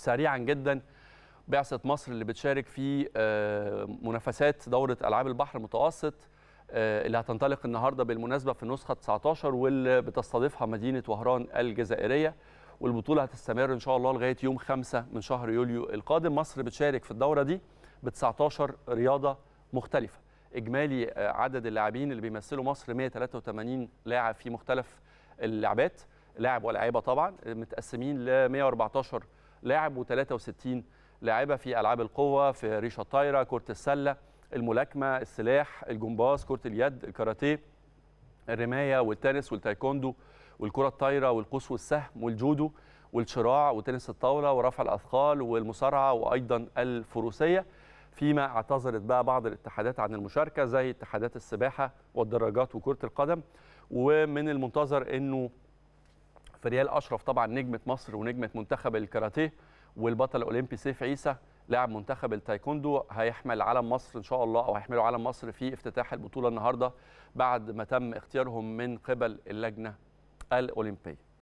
سريعا جدا بعثه مصر اللي بتشارك في آه، منافسات دوره العاب البحر المتوسط آه، اللي هتنطلق النهارده بالمناسبه في النسخه 19 واللي بتستضيفها مدينه وهران الجزائريه والبطوله هتستمر ان شاء الله لغايه يوم 5 من شهر يوليو القادم مصر بتشارك في الدوره دي ب 19 رياضه مختلفه اجمالي آه، عدد اللاعبين اللي بيمثلوا مصر 183 لاعب في مختلف اللعبات لاعب ولاعيبه طبعا متقسمين ل 114 لاعب و63 لاعبه في العاب القوه في ريشه الطايره كره السله الملاكمه السلاح الجمباز كره اليد الكاراتيه الرمايه والتنس والتايكوندو والكره الطايره والقوس والسهم والجودو والشراع وتنس الطاوله ورفع الاثقال والمصارعه وايضا الفروسيه فيما اعتذرت بقى بعض الاتحادات عن المشاركه زي اتحادات السباحه والدراجات وكره القدم ومن المنتظر انه فريال اشرف طبعا نجمه مصر ونجمه منتخب الكاراتيه والبطل الاولمبي سيف عيسى لاعب منتخب التايكوندو هيحمل علم مصر ان شاء الله او هيحملوا علم مصر في افتتاح البطوله النهارده بعد ما تم اختيارهم من قبل اللجنه الاولمبيه